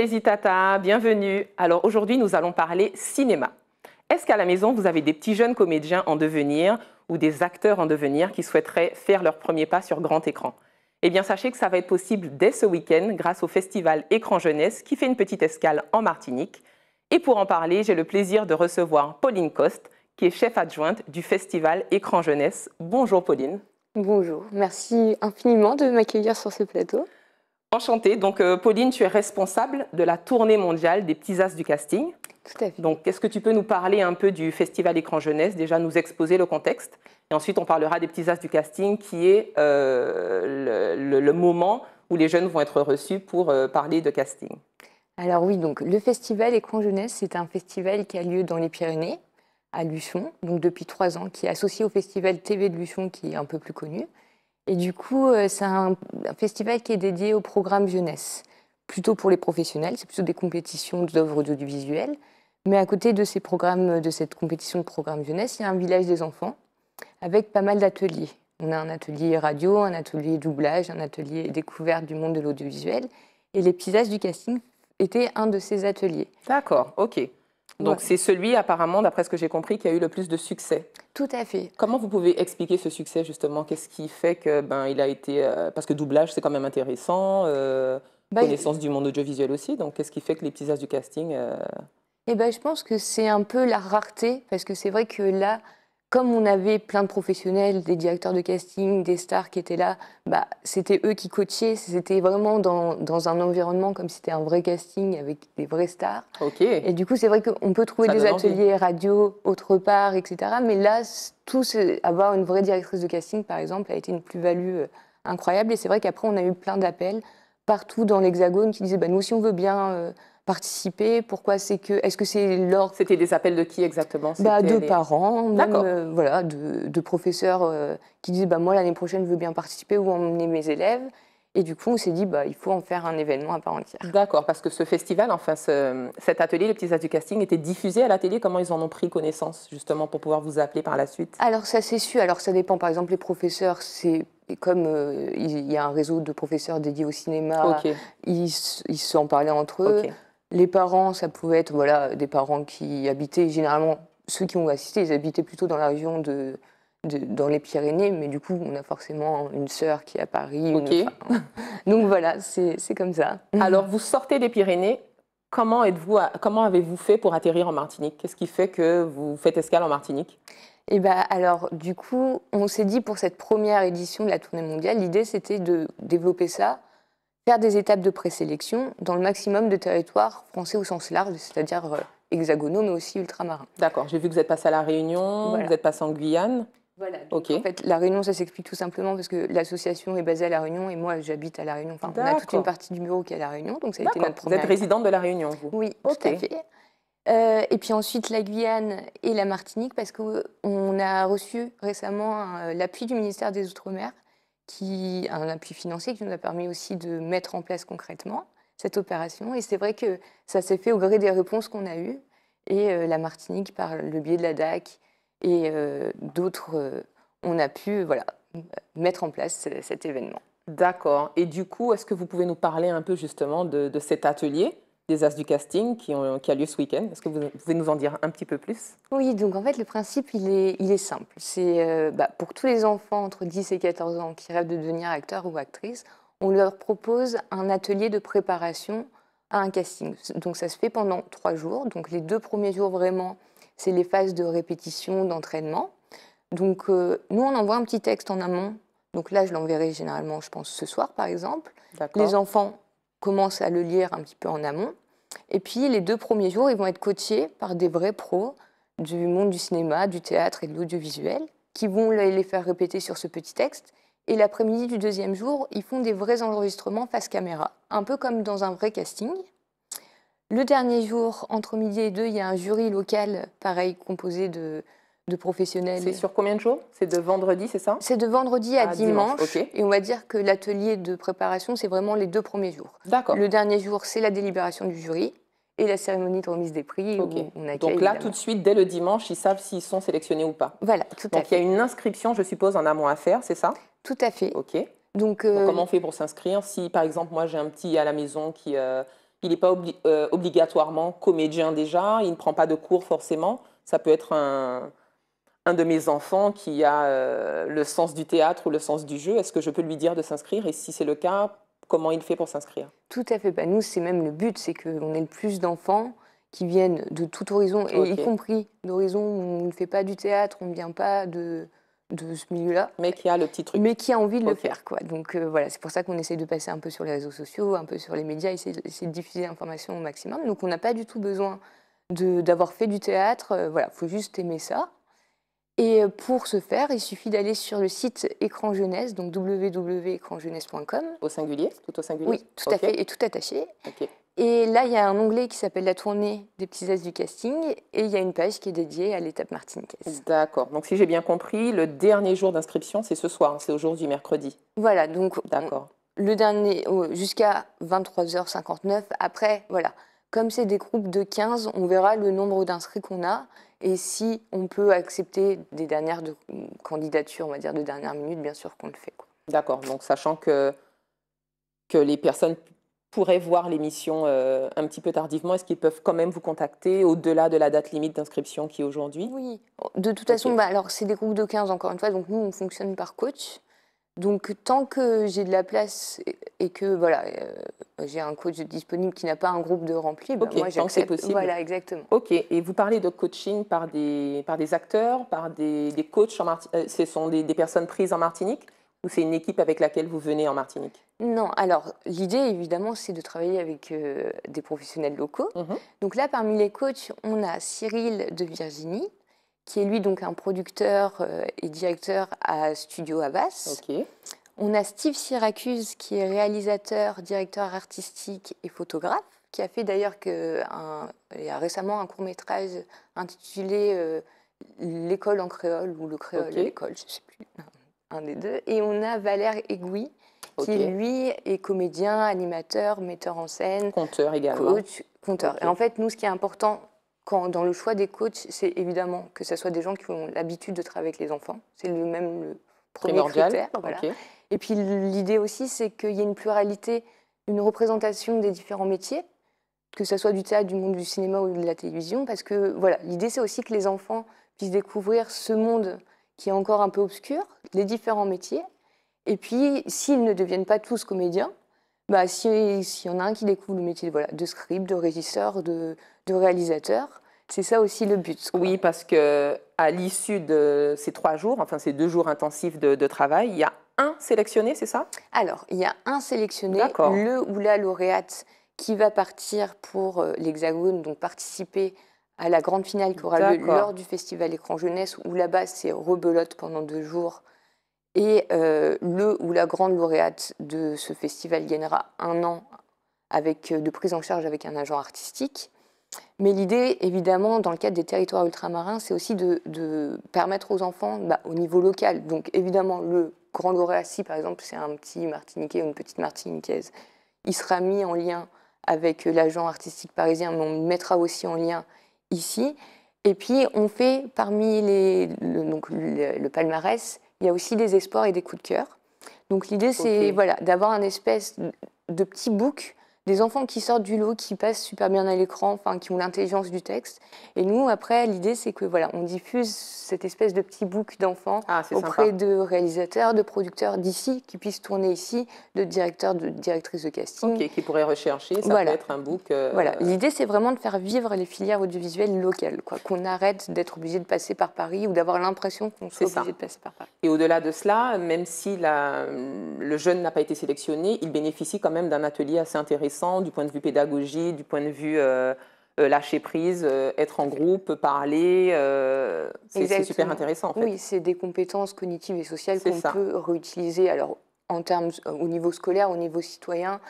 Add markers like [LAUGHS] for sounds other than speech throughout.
les bienvenue. Alors aujourd'hui, nous allons parler cinéma. Est-ce qu'à la maison, vous avez des petits jeunes comédiens en devenir ou des acteurs en devenir qui souhaiteraient faire leur premier pas sur grand écran Eh bien, sachez que ça va être possible dès ce week-end grâce au festival Écran Jeunesse qui fait une petite escale en Martinique. Et pour en parler, j'ai le plaisir de recevoir Pauline Coste, qui est chef adjointe du festival Écran Jeunesse. Bonjour Pauline. Bonjour, merci infiniment de m'accueillir sur ce plateau. Enchantée. Donc, euh, Pauline, tu es responsable de la tournée mondiale des Petits As du casting. Tout à fait. Donc, quest ce que tu peux nous parler un peu du Festival Écran Jeunesse, déjà nous exposer le contexte Et ensuite, on parlera des Petits As du casting, qui est euh, le, moment où les jeunes vont être reçus pour euh, parler de casting. Alors oui, donc le Festival Écran Jeunesse, c'est un festival qui a lieu dans les Pyrénées, à Luçon, donc depuis trois ans, qui est associé au Festival TV de Luçon, qui est un peu plus connu. Et du coup, euh, c'est un, festival qui est dédié au programme jeunesse, plutôt pour les professionnels, c'est plutôt des compétitions d'œuvres audiovisuelles. Mais à côté de ces programmes, euh, de cette compétition de programme jeunesse, il y a un village des enfants avec pas mal d'ateliers. On a un atelier radio, un atelier doublage, un atelier découverte du monde de l'audiovisuel. Et les du casting était un de ces ateliers. D'accord, ok. Donc c'est celui apparemment, d'après ce que j'ai compris, qui a eu le plus de succès. Tout à fait. Comment vous pouvez expliquer ce succès justement Qu'est-ce qui fait que ben il a été euh, parce que doublage c'est quand même intéressant, euh, bah, connaissance du monde audiovisuel aussi. Donc qu'est-ce qui fait que les petits as du casting euh, Eh ben je pense que c'est un peu la rareté parce que c'est vrai que là comme on avait plein de professionnels, des directeurs de casting, des stars qui étaient là, bah, c'était eux qui coachaient. C'était vraiment dans, un environnement comme si c'était un vrai casting avec des vraies stars. Okay. Et du coup, c'est vrai qu'on peut trouver des ateliers radio autre part, etc. Mais là, tout, avoir une vraie directrice de casting, par exemple, a été une plus-value euh, incroyable. Et c'est vrai qu'après, on a eu plein d'appels partout dans l'Hexagone qui disaient bah, Nous, si on veut bien. Euh, participer Pourquoi c'est que Est-ce que c'est l'ordre C'était des appels de qui exactement bah, De parents, même, euh, voilà, de, professeurs euh, qui disent bah, moi l'année prochaine je veux bien participer ou emmener mes élèves. Et du coup, on s'est dit, bah, il faut en faire un événement à part entière. D'accord, parce que ce festival, enfin, cet atelier, les petits as du casting, était diffusé à la télé. Comment ils en ont pris connaissance, justement, pour pouvoir vous appeler par la suite Alors, ça, c'est sûr. Alors, ça dépend. Par exemple, les professeurs, c'est comme euh, il y a un réseau de professeurs dédiés au cinéma, ils ils s'en parlaient entre eux. Les parents, ça pouvait être voilà, des parents qui habitaient généralement, ceux qui ont assisté, ils habitaient plutôt dans la région de, dans les Pyrénées, mais du coup, on a forcément une sœur qui est à Paris. [LAUGHS] donc voilà, c'est comme ça. Alors, [LAUGHS] vous sortez des Pyrénées, Comment, êtes comment avez-vous fait pour atterrir en Martinique Qu'est-ce qui fait que vous faites escale en Martinique Eh bien, alors, du coup, on s'est dit pour cette première édition de la tournée mondiale, l'idée c'était de développer ça faire des étapes de présélection dans le maximum de territoires français au sens large, c'est-à-dire euh, hexagonaux, mais aussi ultramarins. D'accord, j'ai vu que vous êtes passé à La Réunion, vous êtes passé en Guyane. Voilà. ok En fait, La Réunion, ça s'explique tout simplement parce que l'association est basée à La Réunion et moi, j'habite à La Réunion. on a toute une partie du bureau qui est à La Réunion, donc ça a été notre première. Vous êtes résidente de La Réunion, vous Oui, tout à fait. Euh, et puis ensuite, la Guyane et la Martinique parce qu'on euh, a reçu récemment l'appui du ministère des Outre-mer qui un appui financier qui nous a permis aussi de mettre en place concrètement cette opération. Et c'est vrai que ça s'est fait au gré des réponses qu'on a eues. Et euh, la Martinique, par le biais de la DAC et euh, d'autres, euh, on a pu voilà, mettre en place cet événement. D'accord. Et du coup, est-ce que vous pouvez nous parler un peu justement de cet atelier des As du casting qui, ont, qui a lieu ce week-end. Est-ce que vous pouvez nous en dire un petit peu plus Oui, donc en fait, le principe, il est, il est simple. C'est euh, bah, pour tous les enfants entre 10 et 14 ans qui rêvent de devenir acteur ou actrice, on leur propose un atelier de préparation à un casting. Donc ça se fait pendant trois jours. Donc les deux premiers jours, vraiment, c'est les phases de répétition, d'entraînement. Donc euh, nous, on envoie un petit texte en amont. Donc là, je l'enverrai généralement, je pense, ce soir, par exemple. Les enfants commence à le lire un petit peu en amont. Et puis les deux premiers jours, ils vont être coachés par des vrais pros du monde du cinéma, du théâtre et de l'audiovisuel, qui vont les faire répéter sur ce petit texte. Et l'après-midi du deuxième jour, ils font des vrais enregistrements face caméra, un peu comme dans un vrai casting. Le dernier jour, entre midi et deux, il y a un jury local, pareil, composé de, de professionnels. C'est sur combien de jours C'est de vendredi, c'est ça C'est de vendredi à, ah, dimanche. Et on va dire que l'atelier de préparation, c'est vraiment les deux premiers jours. D'accord. Le dernier jour, c'est la délibération du jury et la cérémonie de remise des prix. on Donc là, tout de suite, dès le dimanche, ils savent s'ils sont sélectionnés ou pas. Voilà, tout à fait. Donc il y a une inscription, je suppose, en amont à faire, c'est ça Tout à fait. OK. Donc, euh, comment on fait pour s'inscrire Si, par exemple, moi, j'ai un petit à la maison qui... Euh, il n'est pas euh, obligatoirement comédien déjà, il ne prend pas de cours forcément. Ça peut être un, un de mes enfants qui a euh, le sens du théâtre ou le sens du jeu, est-ce que je peux lui dire de s'inscrire Et si c'est le cas, comment il fait pour s'inscrire Tout à fait. pas bah, nous, c'est même le but, c'est qu'on ait le plus d'enfants qui viennent de tout horizon, et y compris d'horizons où on ne fait pas du théâtre, on ne vient pas de, de ce milieu-là. Mais qui a le petit truc. Mais qui a envie de le faire, quoi. Donc euh, voilà, c'est pour ça qu'on essaie de passer un peu sur les réseaux sociaux, un peu sur les médias, essayer, de, diffuser l'information au maximum. Donc on n'a pas du tout besoin d'avoir fait du théâtre. il euh, voilà, faut juste aimer ça. Et pour ce faire, il suffit d'aller sur le site Écran Jeunesse, donc www.écranjeunesse.com. Au singulier, tout au singulier Oui, tout à fait, et tout attaché. Et là, il y a un onglet qui s'appelle La tournée des petits as du casting et il y a une page qui est dédiée à l'étape martiniquaise. D'accord. Donc, si j'ai bien compris, le dernier jour d'inscription, c'est ce soir, c'est aujourd'hui, mercredi. Voilà. Donc, d'accord. Le dernier, oh, jusqu'à 23h59. Après, voilà. Comme c'est des groupes de 15, on verra le nombre d'inscrits qu'on a et si on peut accepter des dernières candidatures, on va dire de dernière minute, bien sûr qu'on le fait. D'accord, donc sachant que, que les personnes pourraient voir l'émission euh, un petit peu tardivement, est-ce qu'ils peuvent quand même vous contacter au-delà de la date limite d'inscription qui est aujourd'hui Oui, de toute façon, bah, alors c'est des groupes de 15 encore une fois, donc nous on fonctionne par coach. Donc tant que j'ai de la place et que voilà, euh, j'ai un coach disponible qui n'a pas un groupe de rempli, ben okay, que c'est Possible. Voilà, exactement. Ok, et vous parlez de coaching par des, par des acteurs, par des, des coachs en euh, Ce sont des, personnes prises en Martinique ou c'est une équipe avec laquelle vous venez en Martinique Non, alors l'idée évidemment c'est de travailler avec euh, des professionnels locaux. Mhm. Donc là parmi les coachs, on a Cyril de Virginie, qui est lui donc un producteur euh, et directeur à Studio Abbas. Ok. On a Steve Syracuse qui est réalisateur, directeur artistique et photographe, qui a fait d'ailleurs récemment un court métrage intitulé euh, L'école en créole ou le créole l'école, je ne sais plus, un des deux. Et on a Valère Aiguille, qui lui est comédien, animateur, metteur en scène. Conteur également. Coach, conteur. Et en fait, nous, ce qui est important dans le choix des coachs, c'est évidemment que ce soit des gens qui ont l'habitude de travailler avec les enfants. C'est le même premier critère. Voilà. Et puis l'idée aussi, c'est qu'il y ait une pluralité, une représentation des différents métiers, que ce soit du théâtre, du monde du cinéma ou de la télévision, parce que voilà, l'idée c'est aussi que les enfants puissent découvrir ce monde qui est encore un peu obscur, les différents métiers. Et puis, s'ils ne deviennent pas tous comédiens, bah, s'il y en a un qui découvre le métier voilà, de scribe, de régisseur, de, réalisateur, c'est ça aussi le but. Oui, parce que à l'issue de ces trois jours, enfin ces deux jours intensifs de, travail, il y a un sélectionné, c'est ça Alors, il y a un sélectionné, le ou la lauréate qui va partir pour euh, l'Hexagone, donc participer à la grande finale qui aura lieu lors du festival Écran Jeunesse, où là-bas c'est rebelote pendant deux jours. Et euh, le ou la grande lauréate de ce festival gagnera un an avec, euh, de prise en charge avec un agent artistique. Mais l'idée, évidemment, dans le cadre des territoires ultramarins, c'est aussi de, permettre aux enfants, bah, au niveau local, donc évidemment, le Grand Lauréat par exemple, c'est un petit Martiniquais ou une petite Martiniquaise, il sera mis en lien avec euh, l'agent artistique parisien, mais on le mettra aussi en lien ici. Et puis, on fait parmi les, le, donc, le, palmarès, il y a aussi des espoirs et des coups de cœur. Donc l'idée, c'est voilà, d'avoir un espèce de petit bouc des enfants qui sortent du lot, qui passent super bien à l'écran, enfin, qui ont l'intelligence du texte. Et nous, après, l'idée, c'est que voilà, on diffuse cette espèce de petit book d'enfants ah, auprès de réalisateurs, de producteurs d'ici, qui puissent tourner ici, de directeurs, de directrices de casting. qui pourraient rechercher, ça peut être un book. Euh, voilà, l'idée, c'est vraiment de faire vivre les filières audiovisuelles locales, quoi, qu'on arrête d'être obligé de passer par Paris ou d'avoir l'impression qu'on soit obligé de passer par Paris. Et au-delà de cela, même si le jeune n'a pas été sélectionné, il bénéficie quand même d'un atelier assez intéressant du point de vue pédagogie, du point de vue euh, euh, lâcher prise, euh, être en groupe, parler. c'est super intéressant. Oui, c'est des compétences cognitives et sociales qu'on peut réutiliser. Alors, en termes, au niveau scolaire, au niveau citoyen,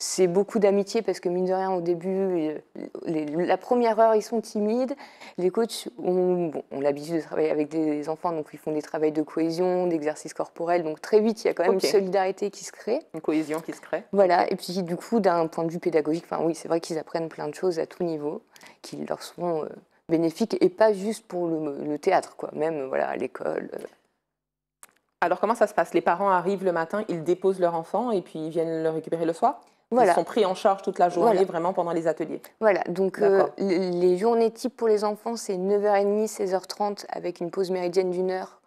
c'est beaucoup d'amitié parce que mine de rien, au début, euh, la première heure, ils sont timides. Les coachs ont, l'habitude de travailler avec des enfants, donc ils font des travaux de cohésion, d'exercice corporel. Donc très vite, il y a quand même une solidarité qui se crée. Une cohésion qui se crée. Voilà. Et puis du coup, d'un point de vue pédagogique, enfin oui, c'est vrai qu'ils apprennent plein de choses à tout niveau, qui leur sont euh, bénéfiques et pas juste pour le, théâtre, quoi. Même voilà, à l'école. Euh. Alors comment ça se passe Les parents arrivent le matin, ils déposent leur enfant et puis ils viennent le récupérer le soir ils sont pris en charge toute la journée, vraiment pendant les ateliers. Voilà, donc euh, les journées types pour les enfants, c'est 9h30, 16h30 avec une pause méridienne d'une heure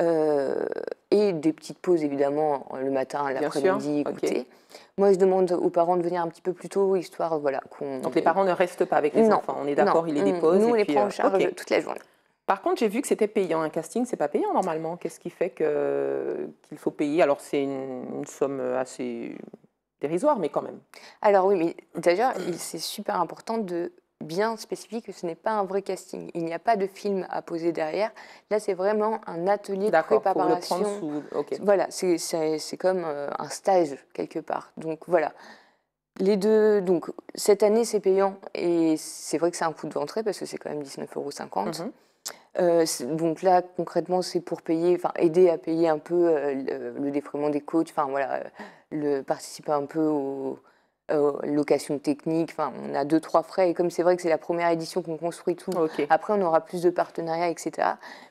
euh, et des petites pauses évidemment le matin, l'après-midi, écoutez. Moi, je demande aux parents de venir un petit peu plus tôt, histoire voilà, qu'on. Donc les parents ne restent pas avec les enfants, on est d'accord, il les pauses. Nous, on les prend en euh, charge toute la journée. Par contre, j'ai vu que c'était payant. Un casting, c'est pas payant normalement. Qu'est-ce qui fait qu'il faut payer Alors, c'est une, somme assez dérisoire, mais quand même. Alors oui, mais d'ailleurs, c'est super important de bien spécifier que ce n'est pas un vrai casting. Il n'y a pas de film à poser derrière. Là, c'est vraiment un atelier de préparation. Voilà, c'est comme euh, un stage quelque part. Donc voilà. Les deux, donc cette année c'est payant et c'est vrai que c'est un coup de d'entrée parce que c'est quand même 19,50 euros. Mhm. Euh, donc là, concrètement, c'est pour payer, aider à payer un peu euh, le, le, défraiement des coachs, enfin voilà, euh, le, participer un peu aux, locations techniques. Enfin, on a deux trois frais et comme c'est vrai que c'est la première édition qu'on construit tout, après on aura plus de partenariats, etc.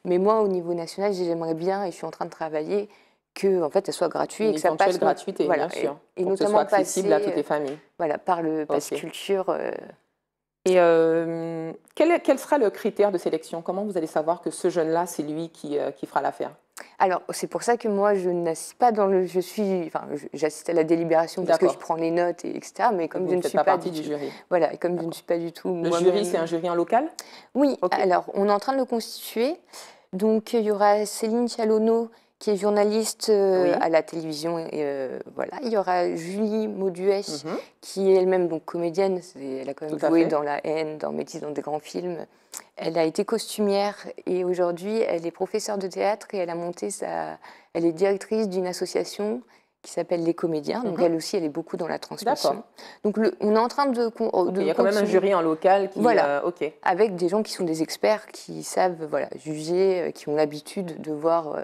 Mais moi, au niveau national, j'aimerais bien et je suis en train de travailler que en fait, ça soit gratuit. et que ça passe gratuité, et, et notamment accessible à toutes les familles. Voilà, par le pass culture. Et euh, quel, quel, sera le critère de sélection Comment vous allez savoir que ce jeune-là, c'est lui qui, euh, qui fera l'affaire alors, c'est pour ça que moi, je n'assiste pas dans le. Je suis. Enfin, j'assiste à la délibération parce que je prends les notes, et etc. Mais comme je ne suis pas. partie du, jury. Voilà, et comme je ne suis pas du tout. Le jury, c'est un jury en local Oui, alors, on est en train de le constituer. Donc, il y aura Céline Chalonneau, qui est journaliste euh, à la télévision. Et, euh, voilà. Il y aura Julie Mauduet, mhm. qui est elle-même donc comédienne. Elle a quand même joué dans La haine, dans Métis, dans des grands films. Elle a été costumière et aujourd'hui, elle est professeure de théâtre et elle a monté sa. Elle est directrice d'une association qui s'appelle Les Comédiens. Donc mhm. elle aussi, elle est beaucoup dans la transmission. Donc on est en train de, il y a quand même un jury en local qui voilà, euh, ok avec des gens qui sont des experts qui savent voilà juger, qui ont l'habitude de voir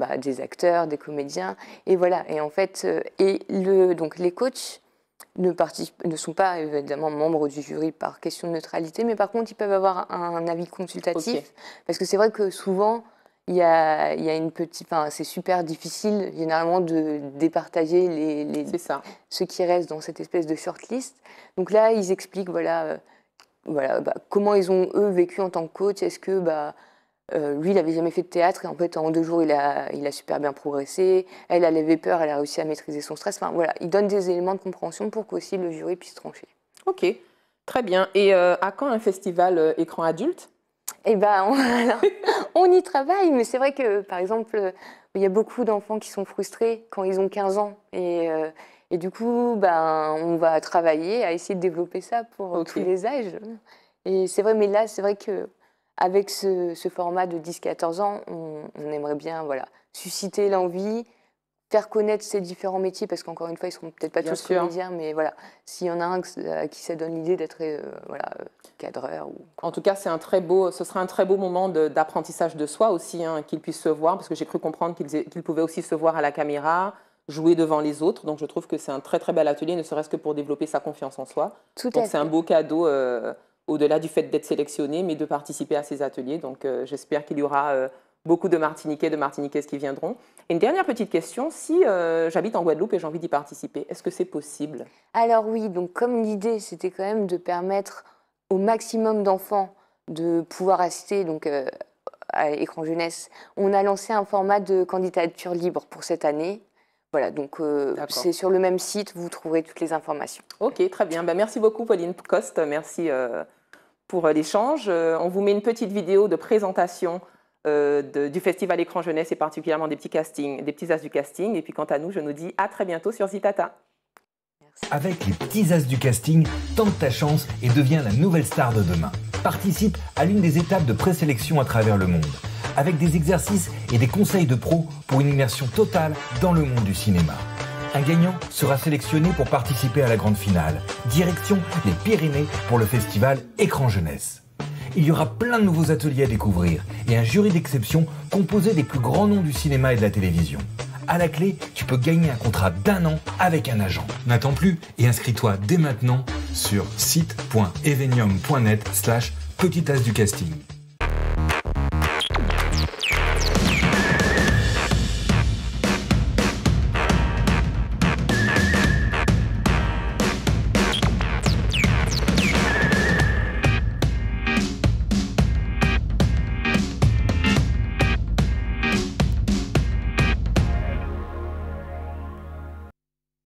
bah, des acteurs, des comédiens, et voilà. Et en fait, euh, et le, donc les coachs ne, ne sont pas évidemment membres du jury par question de neutralité, mais par contre, ils peuvent avoir un avis consultatif, parce que c'est vrai que souvent, il y, a, il y a, une petite. Enfin, c'est super difficile, généralement, de départager les, ceux qui restent dans cette espèce de shortlist. Donc là, ils expliquent voilà, euh, voilà, bah, comment ils ont, eux, vécu en tant que coach. Est-ce que bah, euh, lui, il n'avait jamais fait de théâtre et en fait, en deux jours, il a, il a super bien progressé. Elle, elle avait peur, elle a réussi à maîtriser son stress. Enfin, voilà, il donne des éléments de compréhension pour qu'aussi le jury puisse trancher. Ok, très bien. Et euh, à quand un festival euh, écran adulte Eh bien, [LAUGHS] on, y travaille, mais c'est vrai que, par exemple, il y a beaucoup d'enfants qui sont frustrés quand ils ont 15 ans. Et. du coup, ben, on va travailler à essayer de développer ça pour tous les âges. Et c'est vrai, mais là, c'est vrai que avec ce, format de 10-14 ans, on, aimerait bien voilà, susciter l'envie, faire connaître ces différents métiers, parce qu'encore une fois, ils ne seront peut-être pas tous mais voilà, s'il y en a un qui ça donne l'idée d'être euh, voilà, euh, cadreur. Ou... En tout cas, c'est un très beau, ce sera un très beau moment d'apprentissage de, soi aussi, hein, qu'ils puissent se voir, parce que j'ai cru comprendre qu'ils pouvait pouvaient aussi se voir à la caméra, jouer devant les autres. Donc je trouve que c'est un très très bel atelier, ne serait-ce que pour développer sa confiance en soi. Tout Donc c'est un beau cadeau euh, au-delà du fait d'être sélectionné, mais de participer à ces ateliers. Donc euh, j'espère qu'il y aura euh, beaucoup de Martiniquais, de Martiniquaises qui viendront. Et une dernière petite question, si euh, j'habite en Guadeloupe et j'ai envie d'y participer, est-ce que c'est possible Alors oui, donc comme l'idée c'était quand même de permettre au maximum d'enfants de pouvoir assister donc, à Écran Jeunesse, on a lancé un format de candidature libre pour cette année. Voilà, donc c'est sur le même site, vous trouverez toutes les informations. Ok, très bien. Bah, merci beaucoup Pauline Coste, merci pour euh, l'échange. Euh, on vous met une petite vidéo de présentation euh, du Festival Écran Jeunesse et particulièrement des petits castings, des petits as du casting. Et puis quant à nous, je nous dis à très bientôt sur Zitata. Avec les petits as du casting, tente ta chance et deviens la nouvelle star de demain. Participe à l'une des étapes de présélection à travers le monde, avec des exercices et des conseils de pros pour une immersion totale dans le monde du cinéma. Un gagnant sera sélectionné pour participer à la grande finale. Direction les Pyrénées pour le festival Écran Jeunesse. Il y aura plein de nouveaux ateliers à découvrir et un jury d'exception composé des plus grands noms du cinéma et de la télévision. À la clé, tu peux gagner un contrat d'un an avec un agent. N'attends plus et inscris-toi dès maintenant sur site.evenium.net slash Petit as du casting.